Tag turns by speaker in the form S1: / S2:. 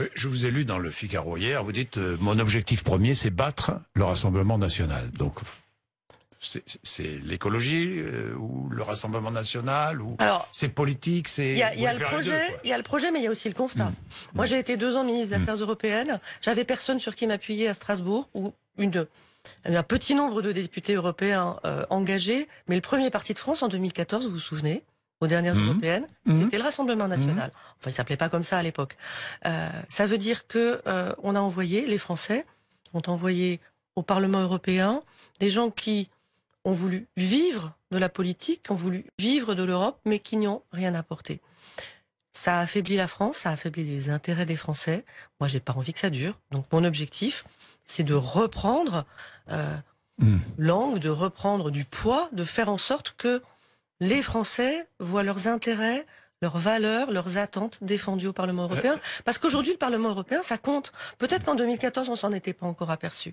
S1: Euh, je vous ai lu dans le Figaro hier, vous dites euh, mon objectif premier, c'est battre le Rassemblement national. Donc, c'est l'écologie euh, ou le Rassemblement national ou c'est politique, c'est. Il y a, le projet,
S2: il y le projet, mais il y a aussi le constat. Mmh. Moi, mmh. j'ai été deux ans ministre des mmh. Affaires européennes. J'avais personne sur qui m'appuyer à Strasbourg ou une un petit nombre de députés européens engagés. Mais le premier parti de France en 2014, vous vous souvenez, aux dernières mhm. européennes, mhm. c'était le Rassemblement national. Mhm. Enfin, il s'appelait pas comme ça à l'époque. Euh, ça veut dire que euh, on a envoyé, les Français ont envoyé au Parlement européen des gens qui ont voulu vivre de la politique, ont voulu vivre de l'Europe, mais qui n'y ont rien apporté. Ça a affaibli la France, ça a affaibli les intérêts des Français. Moi, j'ai pas envie que ça dure. Donc, mon objectif, c'est de reprendre euh, l'angle, langue, de reprendre du poids, de faire en sorte que les Français voient leurs intérêts leurs valeurs, leurs attentes défendues au Parlement euh, européen. Euh. Parce qu'aujourd'hui, le Parlement européen, ça compte. Peut-être qu'en 2014, on s'en était pas encore aperçu.